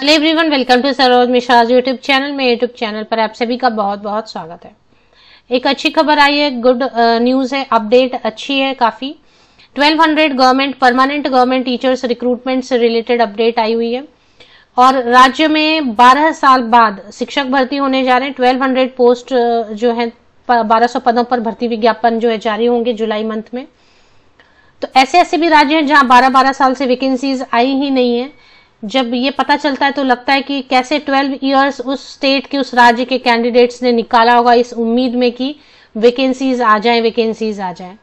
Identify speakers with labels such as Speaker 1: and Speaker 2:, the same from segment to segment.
Speaker 1: hello everyone welcome to Saroj Mishra's YouTube channel में YouTube channel पर आप सभी का बहुत बहुत स्वागत है एक अच्छी खबर आई है गुड न्यूज़ है अपडेट अच्छी है काफ़ी 1200 government permanent government teachers recruitment से रिलेटेड अपडेट आई हुई है और राज्य में 12 साल बाद शिक्षक भर्ती होने जा रहे हैं ट्वेल्व पोस्ट जो है बारह पदों पर भर्ती विज्ञापन जो है जारी होंगे जुलाई मंथ में तो ऐसे ऐसे भी राज्य हैं जहां 12 12 साल से वैकेंसीज आई ही नहीं है जब ये पता चलता है तो लगता है कि कैसे 12 इयर्स उस स्टेट के उस राज्य के कैंडिडेट्स ने निकाला होगा इस उम्मीद में कि वैकेंसीज आ जाए वैकेंसीज आ जाए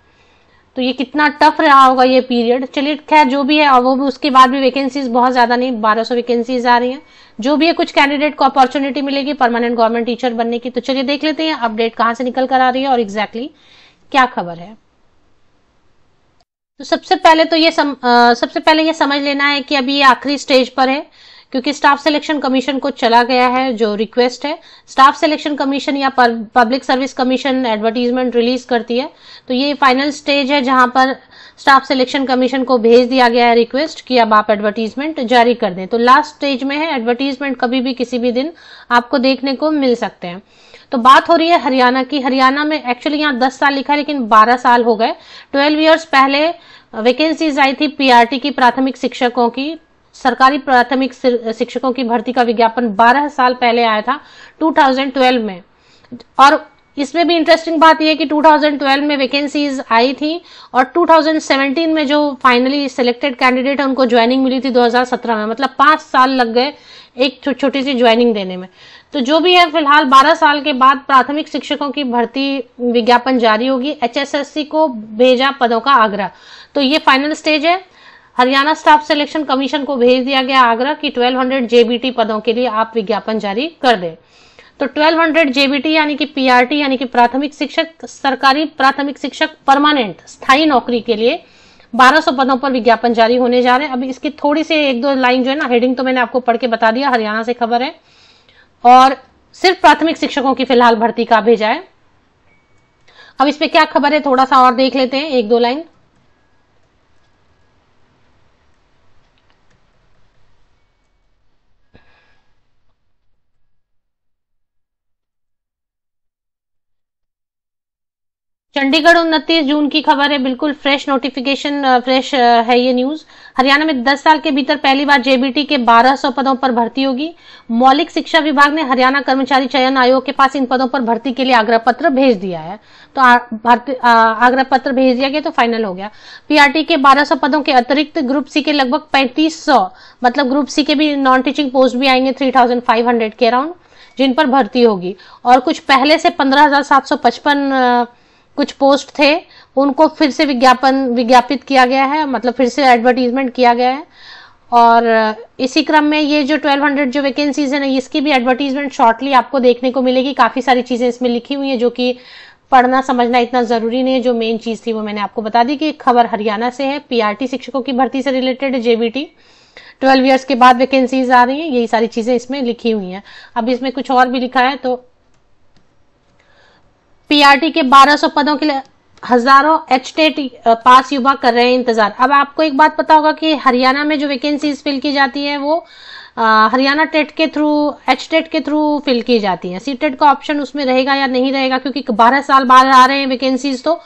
Speaker 1: तो ये कितना टफ रहा होगा ये पीरियड चलिए खैर जो भी है और वो भी उसके बाद भी वैकेंसीज बहुत ज़्यादा नहीं 1200 वैकेंसीज आ रही हैं जो भी है कुछ कैंडिडेट को अपॉर्चुनिटी मिलेगी परमानेंट गवर्नमेंट टीचर बनने की तो चलिए देख लेते हैं अपडेट कहाँ से निकल कर आ रही है और एग्जैक्टली exactly क्या खबर है तो सबसे पहले तो ये सम, आ, सबसे पहले ये समझ लेना है कि अभी ये आखिरी स्टेज पर है क्योंकि स्टाफ सिलेक्शन कमीशन को चला गया है जो रिक्वेस्ट है स्टाफ सिलेक्शन कमीशन या public service commission advertisement release करती है तो ये फाइनल स्टेज है जहां पर स्टाफ सिलेक्शन कमीशन को भेज दिया गया है रिक्वेस्ट कि अब आप एडवर्टीजमेंट जारी कर दें तो लास्ट स्टेज में है एडवर्टीजमेंट कभी भी किसी भी दिन आपको देखने को मिल सकते हैं तो बात हो रही है हरियाणा की हरियाणा में एक्चुअली यहाँ दस साल लिखा है लेकिन बारह साल हो गए ट्वेल्व ईयर्स पहले वैकेंसीज आई थी पीआरटी की प्राथमिक शिक्षकों की सरकारी प्राथमिक शिक्षकों की भर्ती का विज्ञापन 12 साल पहले आया था 2012 में और इसमें भी इंटरेस्टिंग बात यह कि 2012 में वैकेंसीज आई थी और 2017 में जो फाइनली सिलेक्टेड कैंडिडेट है उनको ज्वाइनिंग मिली थी 2017 में मतलब पांच साल लग गए एक छोटी सी ज्वाइनिंग देने में तो जो भी है फिलहाल 12 साल के बाद प्राथमिक शिक्षकों की भर्ती विज्ञापन जारी होगी एचएसएससी को भेजा पदों का आग्रह तो ये फाइनल स्टेज है हरियाणा स्टाफ सिलेक्शन कमीशन को भेज दिया गया आग्रह कि 1200 जेबीटी पदों के लिए आप विज्ञापन जारी कर दें तो 1200 जेबीटी यानी कि पीआरटी यानी कि प्राथमिक शिक्षक सरकारी प्राथमिक शिक्षक परमानेंट स्थायी नौकरी के लिए 1200 पदों पर विज्ञापन जारी होने जा रहे हैं अभी इसकी थोड़ी सी एक दो लाइन जो है ना हेडिंग तो मैंने आपको पढ़ के बता दिया हरियाणा से खबर है और सिर्फ प्राथमिक शिक्षकों की फिलहाल भर्ती का भेजा है अब इस क्या खबर है थोड़ा सा और देख लेते हैं एक दो लाइन चंडीगढ़ उनतीस जून की खबर है बिल्कुल फ्रेश नोटिफिकेशन फ्रेश है ये न्यूज हरियाणा में 10 साल के भीतर पहली बार जेबीटी के 1200 पदों पर भर्ती होगी मौलिक शिक्षा विभाग ने हरियाणा कर्मचारी चयन आयोग के पास इन पदों पर भर्ती के लिए आग्रह पत्र भेज दिया है तो आग्रह पत्र भेज दिया गया तो फाइनल हो गया पीआरटी के 1200 पदों के अतिरिक्त ग्रुप सी के लगभग पैंतीस मतलब ग्रुप सी के भी नॉन टीचिंग पोस्ट भी आएंगे थ्री के अराउंड जिन पर भर्ती होगी और कुछ पहले से पंद्रह कुछ पोस्ट थे उनको फिर से विज्ञापन विज्ञापित किया गया है मतलब फिर से एडवर्टीजमेंट किया गया है और इसी क्रम में ये जो 1200 जो वैकेंसीज है ना इसकी भी एडवर्टीजमेंट शॉर्टली आपको देखने को मिलेगी काफ़ी सारी चीज़ें इसमें लिखी हुई है जो कि पढ़ना समझना इतना ज़रूरी नहीं है जो मेन चीज़ थी वो मैंने आपको बता दी कि खबर हरियाणा से है पीआरटी शिक्षकों की भर्ती से रिलेटेड जेबीटी ट्वेल्व ईयर्स के बाद वैकेंसीज आ रही हैं यही सारी चीज़ें इसमें लिखी हुई हैं अब इसमें कुछ और भी लिखा है तो पीआरटी के 1200 पदों के लिए हजारों एच टेट पास युवा कर रहे हैं इंतजार अब आपको एक बात पता होगा कि हरियाणा में जो वैकेंसीज फिल की जाती है वो हरियाणा टेट e के थ्रू एच टेट के थ्रू फिल की जाती है सी टेट का ऑप्शन उसमें रहेगा या नहीं रहेगा क्योंकि बारह साल बाद आ रहे हैं वैकेंसीज तो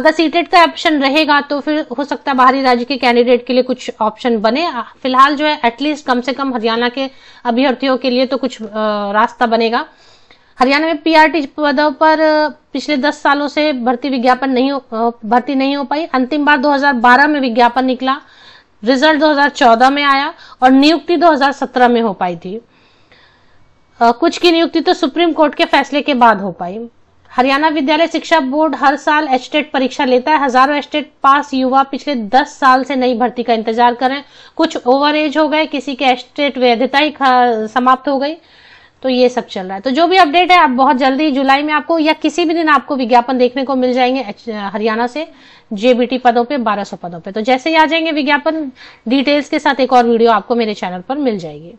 Speaker 1: अगर सीटेट e का ऑप्शन रहेगा तो फिर हो सकता है बाहरी राज्य के कैंडिडेट के लिए कुछ ऑप्शन बने फिलहाल जो है एटलीस्ट कम से कम हरियाणा के अभ्यर्थियों के लिए तो कुछ रास्ता बनेगा हरियाणा में पीआरटी पदों पर पिछले दस सालों से भर्ती विज्ञापन नहीं हो भर्ती नहीं हो पाई अंतिम बार 2012 में विज्ञापन निकला रिजल्ट 2014 में आया और नियुक्ति 2017 में हो पाई थी कुछ की नियुक्ति तो सुप्रीम कोर्ट के फैसले के बाद हो पाई हरियाणा विद्यालय शिक्षा बोर्ड हर साल एस्टेट परीक्षा लेता है हजारों एस्टेट पास युवा पिछले दस साल से नई भर्ती का इंतजार कर रहे हैं कुछ ओवर एज हो गए किसी के एस्टेट वैधता ही समाप्त हो गई तो ये सब चल रहा है तो जो भी अपडेट है आप बहुत जल्दी जुलाई में आपको या किसी भी दिन आपको विज्ञापन देखने को मिल जाएंगे हरियाणा से जेबीटी पदों पे 1200 पदों पे तो जैसे ही आ जाएंगे विज्ञापन डिटेल्स के साथ एक और वीडियो आपको मेरे चैनल पर मिल जाएगी